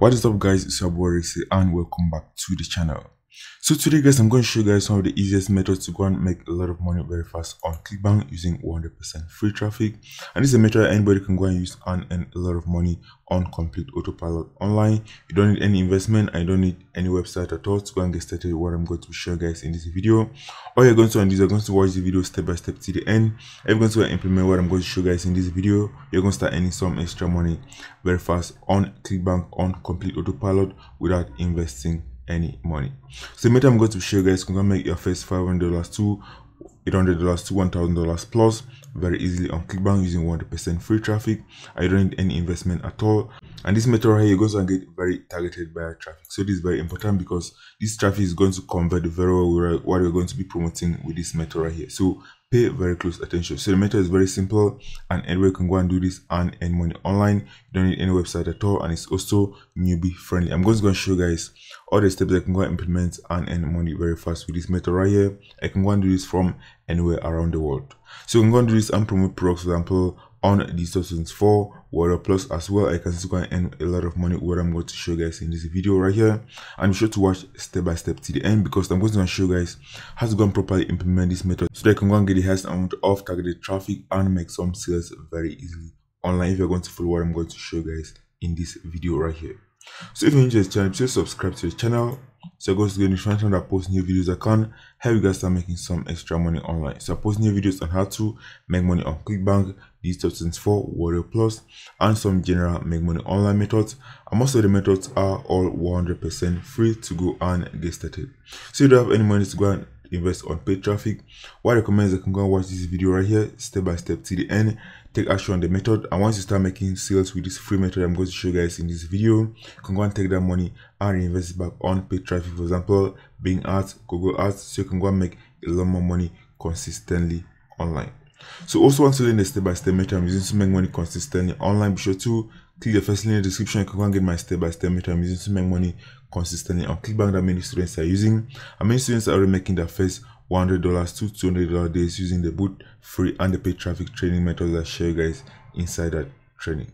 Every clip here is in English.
What is up guys, it's your boy Rixie and welcome back to the channel. So today guys, I'm going to show you guys some of the easiest methods to go and make a lot of money very fast on ClickBank using 100% free traffic. And this is a method anybody can go and use and earn a lot of money on complete autopilot online. You don't need any investment. I don't need any website at all to go and get started what I'm going to show you guys in this video. All you're going to do is you're going to watch the video step by step to the end. If you're going to implement what I'm going to show you guys in this video, you're going to start earning some extra money very fast on ClickBank on complete autopilot without investing any money so the method i'm going to show you guys can make your first 500 dollars to 800 dollars to 1000 dollars plus very easily on clickbank using 100 percent free traffic i don't need any investment at all and this right here you're going to get very targeted by traffic so this is very important because this traffic is going to convert very well what we're going to be promoting with this method right here so pay very close attention so the method is very simple and anybody can go and do this and earn money online you don't need any website at all and it's also newbie friendly i'm just going to show you guys all the steps i can go and implement and earn money very fast with this method right here i can go and do this from anywhere around the world so i'm going to do this and promote products for example on digital 4 Water Plus as well. I can still go and earn a lot of money what I'm going to show you guys in this video right here. And be sure to watch step by step to the end because I'm going to show you guys how to go and properly implement this method so that you can go and get the highest amount of targeted traffic and make some sales very easily online if you're going to follow what I'm going to show you guys in this video right here. So if you're new this channel, please subscribe to the channel. So go to the notification that post new videos I can help you guys start making some extra money online. So I post new videos on how to make money on ClickBank these substance for Warrior Plus, and some general make money online methods. And most of the methods are all 100% free to go and get started. So if you don't have any money to go and invest on paid traffic, what I recommend is you can go and watch this video right here, step by step to the end, take action on the method. And once you start making sales with this free method I'm going to show you guys in this video, you can go and take that money and invest it back on paid traffic, for example, Bing Ads, Google Ads, so you can go and make a lot more money consistently online. So also want to learn the step-by-step method I'm using to make money consistently online, be sure to click the first link in the description. You can go and get my step-by-step method I'm using to make money consistently on ClickBank that many students are using. And many students are already making their first $100 to $200 days using the boot free and the paid traffic training methods I share you guys inside that training.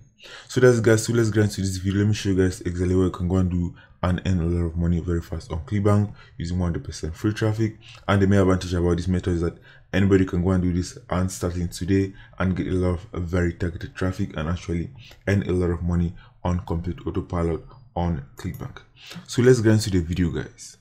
So that's guys, so let's get into this video. Let me show you guys exactly what you can go and do and earn a lot of money very fast on ClickBank using 100% free traffic. And the main advantage about this method is that anybody can go and do this and starting today and get a lot of very targeted traffic and actually earn a lot of money on complete autopilot on ClickBank. So let's get into the video guys.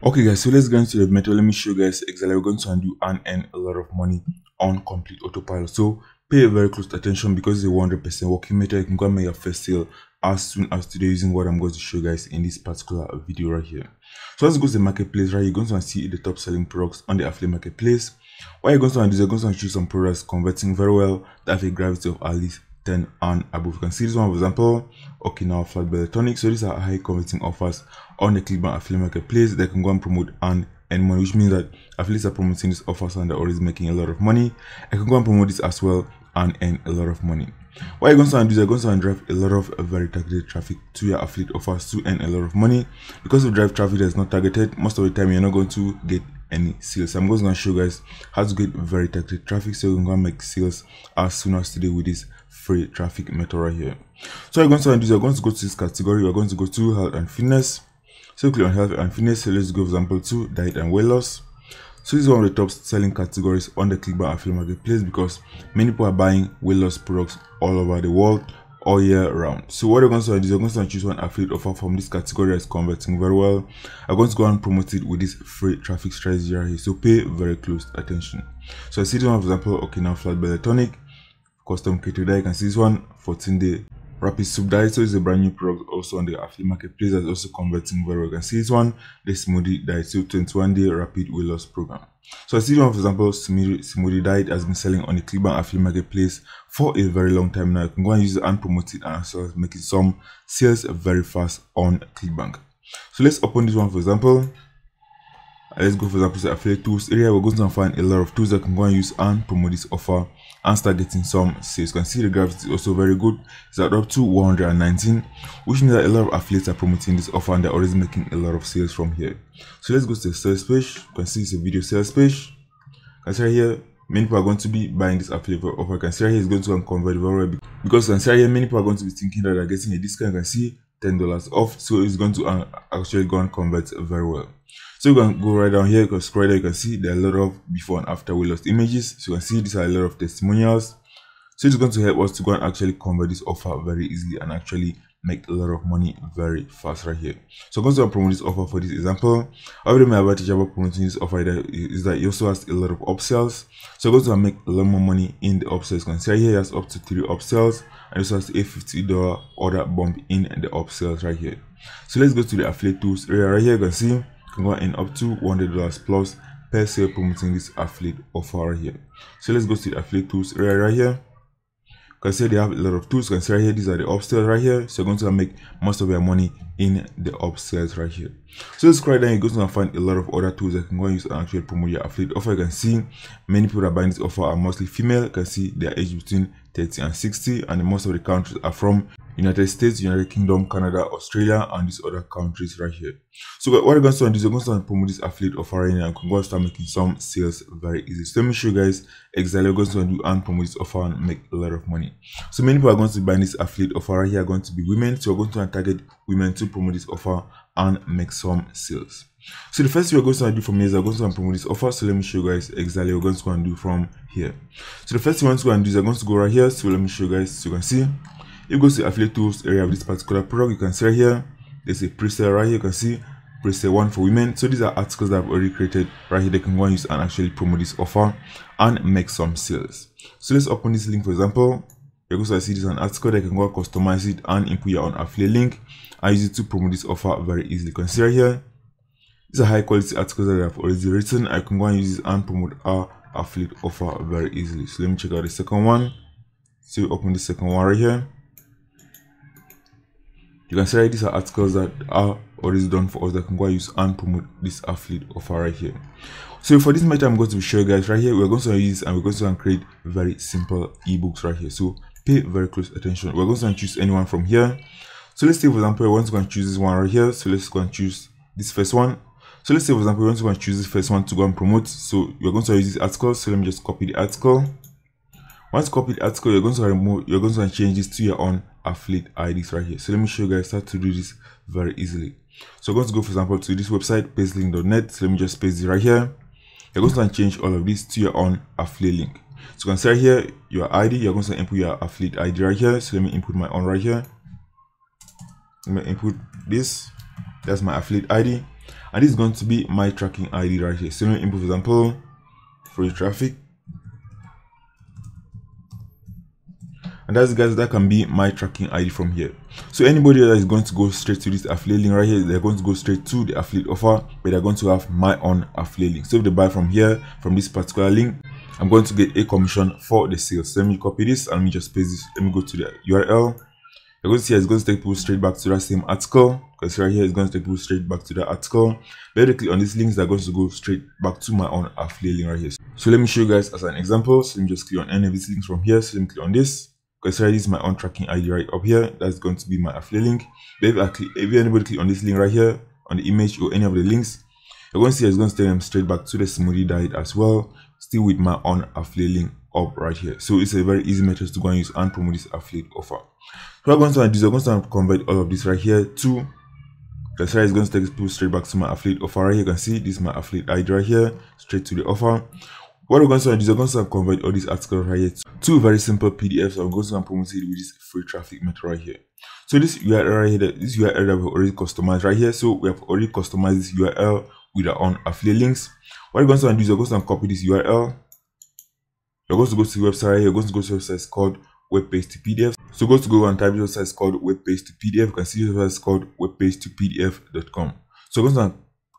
Okay guys, so let's get into the method. Let me show you guys exactly we're going to undo and earn a lot of money on complete autopilot. So Pay very close attention because it's a 100% working method. You can go and make your first sale as soon as today using what I'm going to show you guys in this particular video right here. So let's go to the marketplace, right? You're going to see the top selling products on the affiliate marketplace. What you're going to do is you're going to choose some products converting very well that have a gravity of at least 10 and above. You can see this one, for example, Okinawa Belly Electronics. So these are high converting offers on the Clickbank affiliate marketplace that can go and promote and earn money, which means that affiliates are promoting these offers and they're already making a lot of money. I can go and promote this as well and earn a lot of money. What you're going to do is you're going to drive a lot of very targeted traffic to your affiliate offers to earn a lot of money. Because if drive traffic that's not targeted, most of the time you're not going to get any sales. I'm just going to show you guys how to get very targeted traffic so you can to make sales as soon as today with this free traffic method right here. So you're going to do is you're going to go to this category. You're going to go to health and fitness. So click on health and fitness. So let's go example to diet and weight loss. So this is one of the top selling categories on the clickbank affiliate marketplace because many people are buying weight loss products all over the world all year round. So what you're going to do is you're going to choose one affiliate offer from this category that's converting very well. I'm going to go and promote it with this free traffic strategy right here. So pay very close attention. So I see this one, for example, okay now flat belly tonic, custom keto diet. You can see this one, 14 day Rapid Subdieto is a brand new product also on the affiliate marketplace that's also converting very well. You can see this one, the Smoothie diet 21 Day Rapid Weight Loss Program. So I see one, for example, Smoothie, Smoothie Diet has been selling on the Clickbank affiliate marketplace for a very long time now. You can go and use it and promote it and start making some sales very fast on Clickbank. So let's open this one, for example. Let's go for example to affiliate tools area. We're going to find a lot of tools that can go and use and promote this offer and start getting some sales. You can see the graph is also very good. It's at up to 119, which means that a lot of affiliates are promoting this offer and they're already making a lot of sales from here. So let's go to the sales page. You can see it's a video sales page. You can see right here, many people are going to be buying this affiliate offer. You can see right here is going to convert very well because you can see right here, many people are going to be thinking that they're getting a discount. You can see $10 off, so it's going to uh, actually go and convert very well so you can go right down here because scroll down. there you can see there are a lot of before and after we lost images so you can see these are a lot of testimonials so it's going to help us to go and actually convert this offer very easily and actually make a lot of money very fast right here so i'm going to promote this offer for this example already my advantage about promoting this offer is that it also has a lot of upsells so i'm going to make a lot more money in the upsells you can see here has up to three upsells and also has a 50 dollar order bump in the upsells right here so let's go to the affiliate tools area right here you can see can go and up to $100 plus per sale promoting this affiliate offer here so let's go to the affiliate tools right, right here you can see they have a lot of tools you can see right here these are the upsells right here so you're going to make most of your money in the upsells right here so let's scroll down you're going to find a lot of other tools that can go and use and actually promote your affiliate offer you can see many people that are buying this offer are mostly female you can see their age between 30 and 60 and most of the countries are from United States, United Kingdom, Canada, Australia, and these other countries right here. So what we're going to do is we're going to promote this affiliate offering and we're going to start making some sales very easy. So let me show you guys exactly what we're going to do and promote this offer and make a lot of money. So many people are going to buy this affiliate offer right here are going to be women. So we're going to target women to promote this offer and make some sales. So the first thing we're going to do from here is we're going to promote this offer. So let me show you guys exactly what we're going to go and do from here. So the first thing we're going to do is we're going to go right here. So let me show you guys so you can see. you go to affiliate tools area of this particular product, you can see right here. There's a pre-sale right here. You can see pre-sale one for women. So these are articles that I've already created right here. They can go and use and actually promote this offer and make some sales. So let's open this link for example. you I to see this an article that can go and customize it and input your own affiliate link I use it to promote this offer very easily. You can see right here these are high quality articles that I've already written. I can go and use this and promote our affiliate offer very easily. So let me check out the second one. So open the second one right here. You can see right, these are articles that are already done for us that can go and use and promote this affiliate offer right here. So for this method, I'm going to show you guys right here. We're going to use and we're going to create very simple ebooks right here. So pay very close attention. We're going to choose anyone from here. So let's say for example, I want to go and choose this one right here. So let's go and choose this first one so let's say for example, we want to go and choose this first one to go and promote. So you're going to use this article. So let me just copy the article. Once copied the article, you're going to remove, you're going to change this to your own affiliate IDs right here. So let me show you guys how to do this very easily. So I'm going to go for example to this website, pacelink.net. So let me just paste it right here. You're going to change all of this to your own affiliate link. So you can see right here your ID, you're going to input your affiliate ID right here. So let me input my own right here. Let me input this. That's my affiliate ID and this is going to be my tracking id right here so let me input for example free traffic and that's guys that can be my tracking id from here so anybody that is going to go straight to this affiliate link right here they're going to go straight to the affiliate offer but they're going to have my own affiliate link so if they buy from here from this particular link i'm going to get a commission for the sales so let me copy this and let me just paste this let me go to the url you're going to see it's going to take people straight back to that same article because right here it's going to take people straight back to the article basically on these links they're going to go straight back to my own affiliate link right here so let me show you guys as an example so let me just click on any of these links from here so let me click on this because right this is my own tracking id right up here that's going to be my affiliate link but if, I click, if anybody click on this link right here on the image or any of the links you're going to see it's going to take them straight back to the smoothie diet as well still with my own affiliate link up right here so it's a very easy method to go and use and promote this affiliate offer so i'm going to do is i'm going to convert all of this right here to the site is going to take people straight back to my affiliate offer right here you can see this is my affiliate id right here straight to the offer what we're going to do is i are going to convert all these articles right here to very simple PDFs. So I'm going to promote it with this free traffic method right here. So this URL right here, this URL that we've already customized right here. So we have already customized this URL with our own affiliate links. What we're going to do is i are going to copy this URL you're going to go to the website you're going to go to the website it's called web page to pdf so go to google and type this website called web page to pdf you can see the website called web page to pdf.com so we're going to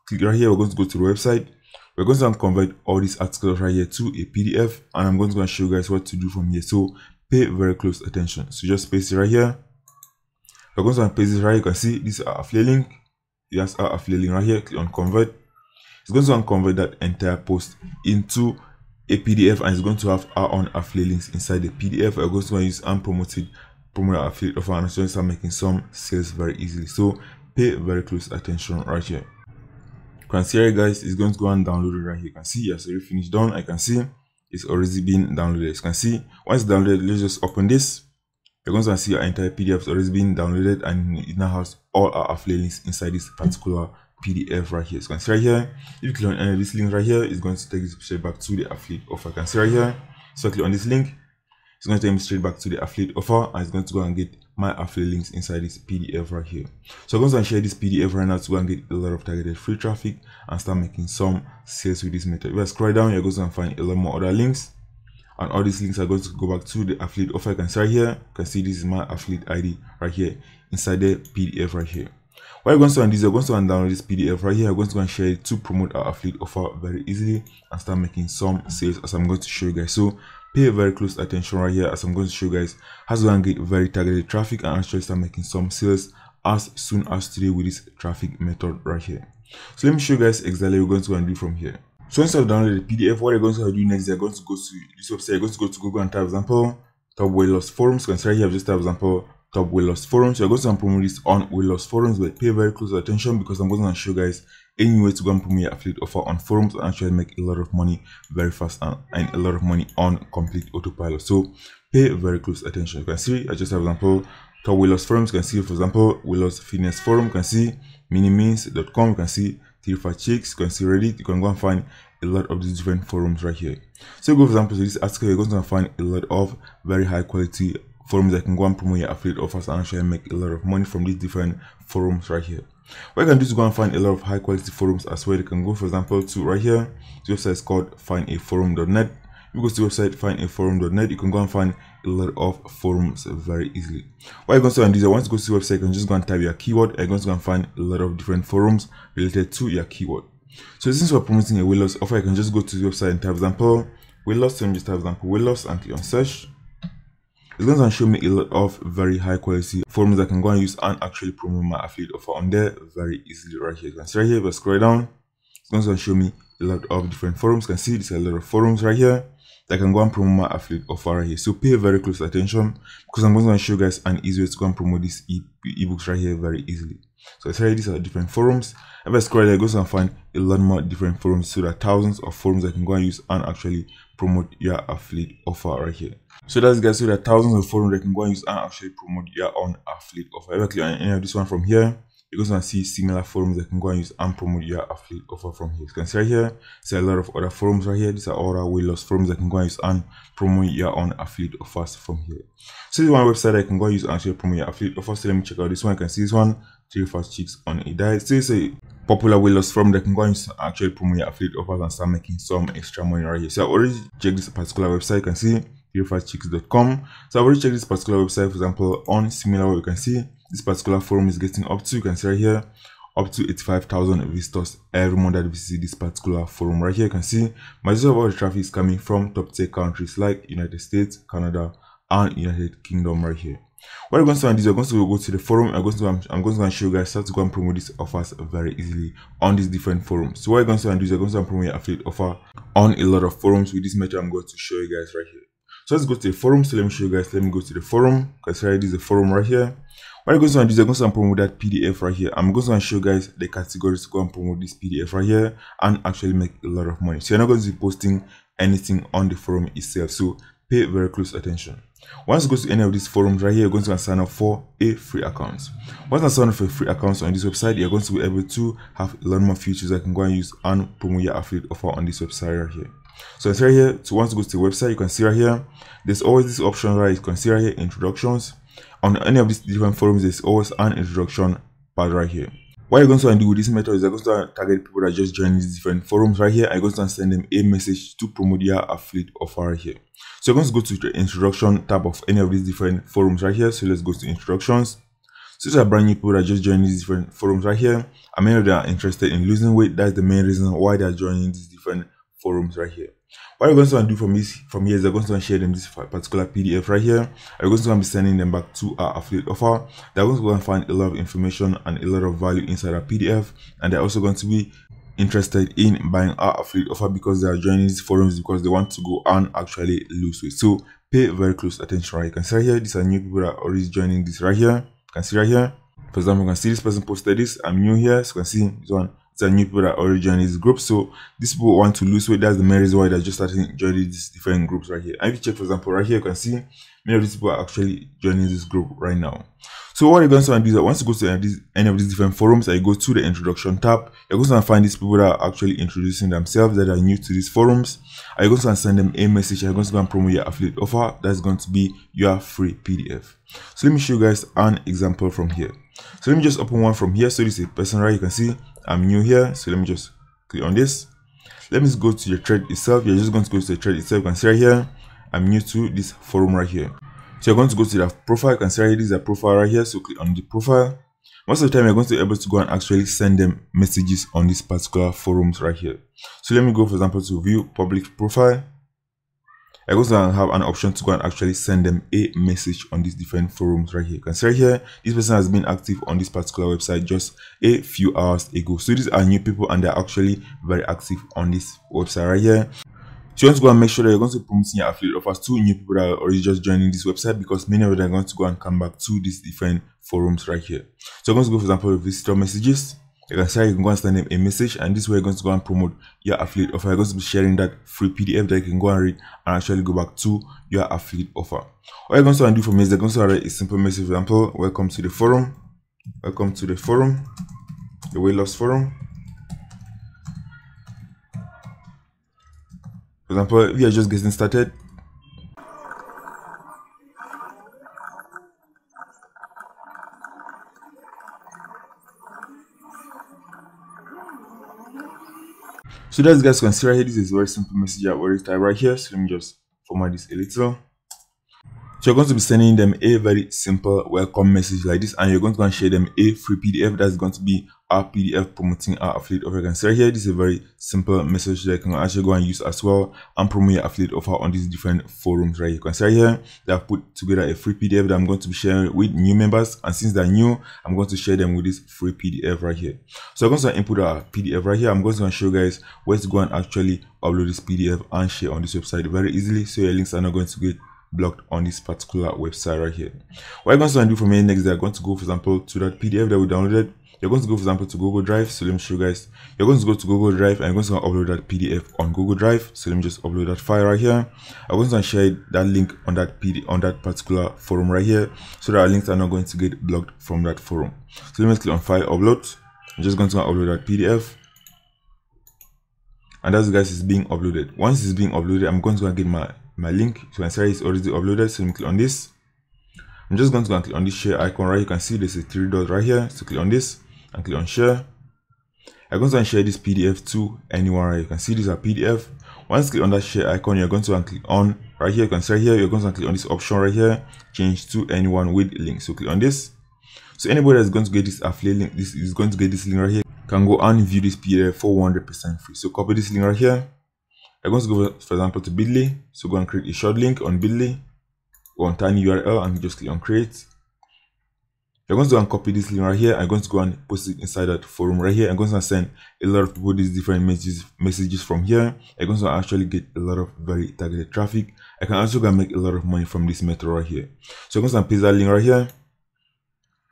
click right here we're going to go to the website we're going to convert all these articles right here to a pdf and i'm going to show you guys what to do from here so pay very close attention so just paste it right here we're going to paste it right here. you can see this are affiliate link yes our affiliate link right here click on convert it's going to convert that entire post into a PDF and it's going to have our own affiliate links inside the PDF. I'm going to use unpromoted promote our affiliate offer and so start making some sales very easily. So pay very close attention right here. You can see here guys, it's going to go and download it right here. You can see yes, already finished done. I can see it's already been downloaded. you can see once downloaded, let's just open this. You're going to see our entire PDF has already been downloaded and it now has all our affiliate links inside this particular PDF right here. So you can see right here, if you click on of this link right here, it's going to take you straight back to the affiliate offer. You can see right here, so I click on this link, it's going to take me straight back to the affiliate offer and it's going to go and get my affiliate links inside this PDF right here. So I'm going to share this PDF right now to go and get a lot of targeted free traffic and start making some sales with this method. If I scroll down, you're going to find a lot more other links and all these links are going to go back to the affiliate offer. You can see right here, you can see this is my affiliate ID right here inside the PDF right here. What you're going to do on this, you're going to go and download this PDF right here. You're going to go and share it to promote our affiliate offer very easily and start making some sales as I'm going to show you guys. So pay very close attention right here as I'm going to show you guys how to get very targeted traffic and actually start making some sales as soon as today with this traffic method right here. So let me show you guys exactly what we're going to go and do from here. So once I've downloaded the PDF, what you're going to do next, you're going to go to this website, you're going to go to Google and type example, top weight loss forums, consider here, just type example, top Willows forums. You're going to promote this on Willows forums, but pay very close attention because I'm going to show you guys any way to go and promote your affiliate offer on forums and actually make a lot of money very fast and, and a lot of money on complete autopilot. So pay very close attention. You can see, I just have example top Willows forums. You can see, for example, Willows Fitness Forum. You can see minimins.com. You can see Tirfa Chicks. You can see Reddit. You can go and find a lot of these different forums right here. So go for example to this article, you're going to find a lot of very high quality forums that can go and promote your affiliate offers and actually make a lot of money from these different forums right here. What you can do is go and find a lot of high quality forums as well. You can go, for example, to right here. The website is called findaforum.net. You go to the website findaforum.net. You can go and find a lot of forums very easily. What you can do is once you go to the website, you can just go and type your keyword. You're going to go and find a lot of different forums related to your keyword. So since we're promoting a weight loss offer, you can just go to the website and type example weight loss and just type example weight loss and click on search. It's going to show me a lot of very high quality forms I can go and use and actually promote my affiliate offer on there very easily right here. You can see right here, if I scroll down, it's going to show me a lot of different forums. You can see there's a lot of forums right here that can go and promote my affiliate offer right here. So pay very close attention because I'm going to show you guys an easy way to go and promote these e ebooks right here very easily. So it's right, these are different forums. If I scroll there, goes and find a lot more different forums. So there are thousands of forums I can go and use and actually promote your affiliate offer right here. So that's guys, so that thousands of forums that can go and use and actually promote your own affiliate offer. If I click on any of this one from here, you're going to see similar forums that can go and use and promote your affiliate offer from here. You can see right here, see a lot of other forums right here. These are all our weight loss forums that can go and use and promote your own affiliate offers from here. So this one website I can go and use and actually promote your affiliate offers. So let me check out this one. You can see this one, three fast chicks on a diet. So it's a popular weight loss forum that can go and actually promote your affiliate offers and start making some extra money right here. So I already checked this particular website. You can see theofferchicks.com. Oh so I've already checked this particular website, for example, on similar you can see this particular forum is getting up to, you can see right here, up to 85,000 visitors every month that visit this particular forum. Right here, you can see majority of all the traffic is coming from top tech countries like United States, Canada, and United Kingdom right here. What I'm going to do is I'm going to go to the forum. I'm going to I'm going to show you guys how to go and promote these offers very easily on these different forums. So what I'm going to do is I'm going to promote your affiliate offer on a lot of forums with this method. I'm going to show you guys right here. So let's go to the forum. So let me show you guys. Let me go to the forum. Because this is the forum right here. What I'm going to do is I'm going to promote that PDF right here. I'm going to show you guys the categories to go and promote this PDF right here and actually make a lot of money. So you're not going to be posting anything on the forum itself. So pay very close attention. Once you go to any of these forums right here, you're going to sign up for a free account. Once I sign up for a free account on this website, you're going to be able to have a lot more features that can go and use and promote your affiliate offer on this website right here. So it's right here. So once you go to the website, you can see right here, there's always this option right. You can see right here, introductions. On any of these different forums, there's always an introduction part right here. What you're going to do with this method is I'm going to target people that just joined these different forums right here. I'm going to send them a message to promote your affiliate offer right here. So you're going to go to the introduction tab of any of these different forums right here. So let's go to introductions. So these are brand new people that just joined these different forums right here. I mean, they are interested in losing weight. That's the main reason why they're joining these different forums right here. What I'm going to, do from this from here is we're going to, share them this particular PDF right here. I'm going to, be sending them back to our affiliate offer. They're going to go and find a lot of information and a lot of value inside our PDF, and they're also going to be interested in buying our affiliate offer because they are joining these forums because they want to go and actually lose weight. So pay very close attention right. You can see right here, these are new people that are already joining this right here. You can see right here. For example, you can see this person posted this. I'm new here, so you can see this one and new people that already joined this group. So these people want to lose weight. That's the main reason why they're just starting joining these different groups right here. And if you check, for example, right here, you can see many of these people are actually joining this group right now. So what you're going to want to do is once you go to uh, any of these different forums I go to the introduction tab, you're going to find these people that are actually introducing themselves that are new to these forums. i you going to send them a message? I'm going to go and promote your affiliate offer. That's going to be your free PDF. So let me show you guys an example from here. So let me just open one from here. So this is a person, right? You can see I'm new here, so let me just click on this. Let me just go to your thread itself. You're just going to go to the thread itself. You can see right here, I'm new to this forum right here. So you're going to go to the profile. You can see right here, this is a profile right here. So click on the profile. Most of the time, you're going to be able to go and actually send them messages on this particular forums right here. So let me go, for example, to view public profile. I also have an option to go and actually send them a message on these different forums right here. You can see right here, this person has been active on this particular website just a few hours ago. So these are new people and they're actually very active on this website right here. So you want to go and make sure that you're going to promote your affiliate offers to new people that are already just joining this website because many of them are going to go and come back to these different forums right here. So I'm going to go for example visitor messages. I how you can go and send them a message and this way you're going to go and promote your affiliate offer you're going to be sharing that free pdf that you can go and read and actually go back to your affiliate offer what you're going to do for me is they're going to write a simple message for example welcome to the forum welcome to the forum the weight loss forum for example if you're just getting started So that's guys consider here this is a very simple message I've already typed right here. So let me just format this a little. So you're going to be sending them a very simple welcome message like this and you're going to go and share them a free PDF that's going to be our PDF promoting our affiliate offer. So can here, this is a very simple message that you can actually go and use as well and promote your affiliate offer on these different forums right here. You can see here that I've put together a free PDF that I'm going to be sharing with new members and since they're new, I'm going to share them with this free PDF right here. So I'm going to input our PDF right here. I'm going to show you guys where to go and actually upload this PDF and share on this website very easily so your links are not going to get blocked on this particular website right here. What you am going to do for me next, they're going to go, for example, to that PDF that we downloaded. You're going to go, for example, to Google Drive. So let me show you guys. You're going to go to Google Drive and you're going to upload that PDF on Google Drive. So let me just upload that file right here. I'm going to share that link on that PDF on that particular forum right here, so that our links are not going to get blocked from that forum. So let me click on File Upload. I'm just going to upload that PDF and as guys is being uploaded once it's being uploaded i'm going to get my my link to my site is already uploaded so you click on this i'm just going to go and click on this share icon right you can see there's a three dots right here so click on this and click on share i'm going to share this pdf to anyone right you can see this is a pdf once you click on that share icon you're going to click on right here you can see here you're going to click on this option right here change to anyone with link so click on this so anybody that's going to get this affiliate link this is going to get this link right here can go and view this pdf for 100 percent free so copy this link right here I'm going to go, for example, to Bitly. So go and create a short link on Bitly or on tiny URL and just click on create. I'm going to go and copy this link right here. I'm going to go and post it inside that forum right here. I'm going to send a lot of people these different messages messages from here. I'm going to actually get a lot of very targeted traffic. I can also go and make a lot of money from this method right here. So I'm going to paste that link right here.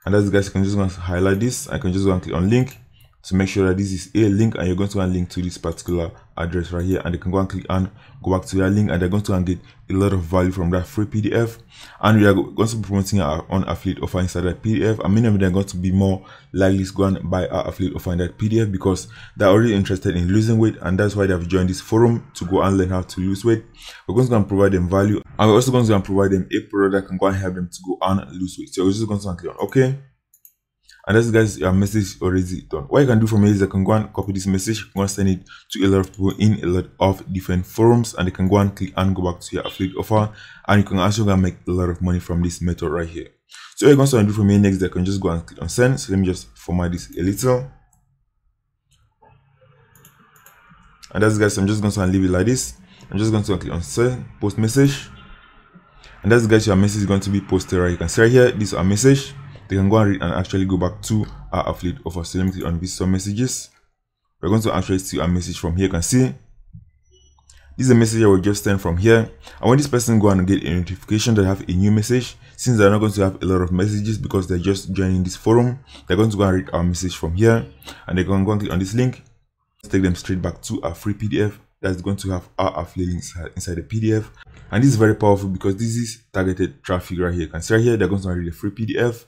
And you guys, I can just go and highlight this. I can just go and click on link to make sure that this is a link and you're going to go and link to this particular address right here and they can go and click and go back to that link and they're going to and get a lot of value from that free pdf and we are going to be promoting our own affiliate offer inside that pdf and many of them are going to be more likely to go and buy our affiliate offer in that pdf because they're already interested in losing weight and that's why they've joined this forum to go and learn how to lose weight we're going to go and provide them value and we're also going to go and provide them a product that can go and help them to go and lose weight so we're just going to click on okay and that's guys your message already done what you can do from here is you can go and copy this message go and send it to a lot of people in a lot of different forums and they can go and click and go back to your affiliate offer and you can also go and make a lot of money from this method right here so what you're going to do from here next you can just go and click on send so let me just format this a little and that's guys i'm just going to leave it like this i'm just going to click on send post message and that's guys your message is going to be posted right you can see right here this is our message they can go and read and actually go back to our affiliate offer. So let me click on visitor messages. We're going to actually see a message from here. You can see this is a message I will just send from here. And when this person go and get a notification that have a new message, since they're not going to have a lot of messages because they're just joining this forum, they're going to go and read our message from here and they're going to go and click on this link. let take them straight back to our free PDF that's going to have our affiliate links inside the PDF. And this is very powerful because this is targeted traffic right here. You can see right here, they're going to read a free PDF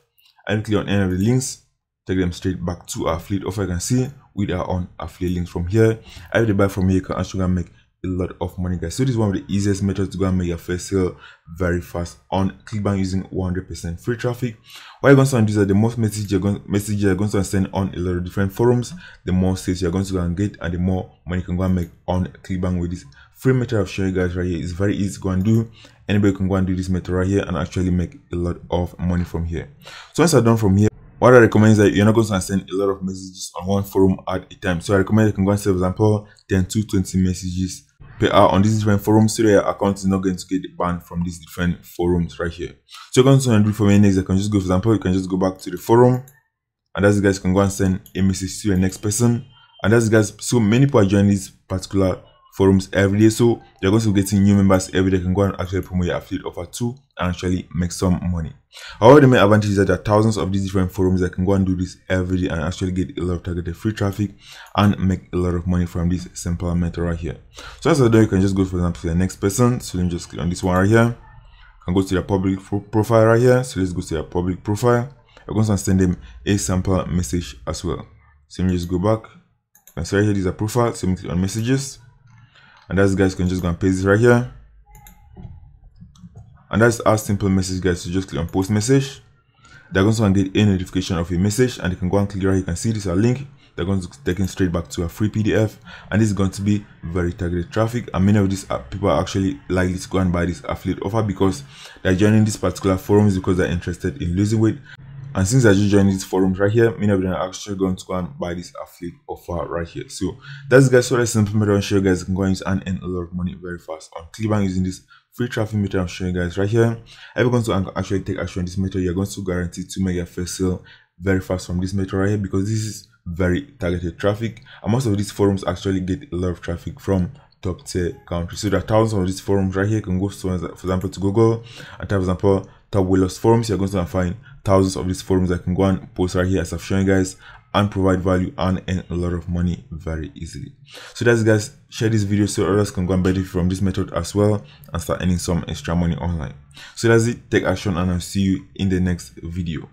and click on any of the links take them straight back to our affiliate offer you can see we are on affiliate links from here i will buy from here you can actually make a lot of money guys so this is one of the easiest methods to go and make your first sale very fast on clickbank using 100 percent free traffic what you're going to do is that the most message you're going message you're going to send on a lot of different forums the more sales you're going to go and get and the more money you can go and make on clickbank with this free method I'll show you guys right here is very easy to go and do anybody can go and do this method right here and actually make a lot of money from here so once I'm done from here what I recommend is that you're not going to send a lot of messages on one forum at a time so I recommend you can go and say for example 10 to 20 messages per hour on these different forums so your account is not going to get banned from these different forums right here so you're going to do for me next I can just go for example you can just go back to the forum and that's guys can go and send a message to the next person and that's guys so many people are joining this particular forums every day. So you're going to be getting new members every day. You can go and actually promote your affiliate offer too and actually make some money. However, the main advantage is that there are thousands of these different forums that can go and do this every day and actually get a lot of targeted free traffic and make a lot of money from this simple method right here. So as I do, you can just go for example to the next person. So let me just click on this one right here. You can go to their public profile right here. So let's go to their public profile. You're going to send them a sample message as well. So let me just go back. And so right here, these are profile. So let me click on messages and that's guys can just go and paste it right here and that's our simple message guys so just click on post message they're going to get a notification of a message and they can go and click right you can see this a link they're going to take them straight back to a free pdf and this is going to be very targeted traffic and many of these people are actually likely to go and buy this affiliate offer because they're joining this particular forums because they're interested in losing weight and since I just joined these forums right here, many of them are actually going to go and buy this affiliate offer right here. So that's guys, so that's simple want I'm sure you guys can go and earn a lot of money very fast on ClickBank using this free traffic meter I'm showing you guys right here. If you're going to actually take action on this method, you're going to guarantee to make your first sale very fast from this method right here because this is very targeted traffic and most of these forums actually get a lot of traffic from top tier countries. So there are thousands of these forums right here. You can go to, for example, to Google and type, for example, tab loss forums. You're going to find thousands of these forums I can go and post right here as I've shown you guys and provide value and earn a lot of money very easily. So that's guys, share this video so others can go and benefit from this method as well and start earning some extra money online. So that's it, take action and I'll see you in the next video.